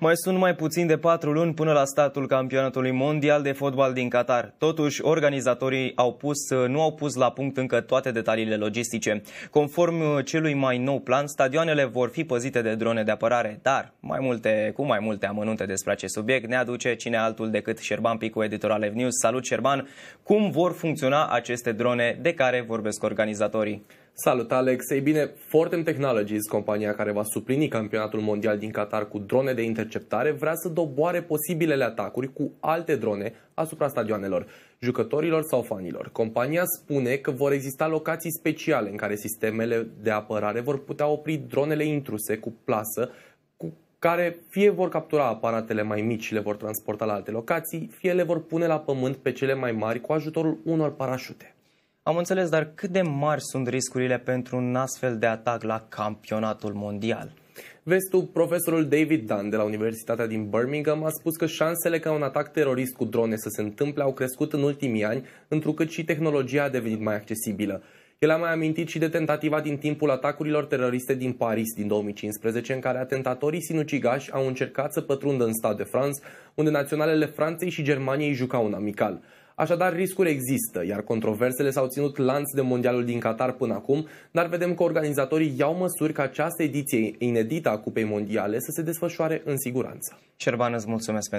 Mai sunt mai puțin de patru luni până la statul campionatului mondial de fotbal din Qatar. Totuși, organizatorii au pus, nu au pus la punct încă toate detaliile logistice. Conform celui mai nou plan, stadioanele vor fi păzite de drone de apărare, dar mai multe, cu mai multe amănunte despre acest subiect ne aduce cine altul decât Șerban Picu, editor al News. Salut, Șerban! Cum vor funcționa aceste drone de care vorbesc organizatorii? Salut, Alex! Ei bine, Fortem Technologies, compania care va suplini campionatul mondial din Qatar cu drone de interceptare, vrea să doboare posibilele atacuri cu alte drone asupra stadioanelor, jucătorilor sau fanilor. Compania spune că vor exista locații speciale în care sistemele de apărare vor putea opri dronele intruse cu plasă cu care fie vor captura aparatele mai mici și le vor transporta la alte locații, fie le vor pune la pământ pe cele mai mari cu ajutorul unor parașute. Am înțeles, dar cât de mari sunt riscurile pentru un astfel de atac la campionatul mondial? tu, profesorul David Dunn de la Universitatea din Birmingham a spus că șansele ca un atac terorist cu drone să se întâmple au crescut în ultimii ani, întrucât și tehnologia a devenit mai accesibilă. El a mai amintit și de tentativa din timpul atacurilor teroriste din Paris din 2015, în care atentatorii sinucigași au încercat să pătrundă în Stade de France, unde naționalele Franței și Germaniei jucau un amical. Așadar, riscuri există, iar controversele s-au ținut lanț de mondialul din Qatar până acum, dar vedem că organizatorii iau măsuri ca această ediție inedită a Cupei Mondiale să se desfășoare în siguranță. Cerban, îți mulțumesc pentru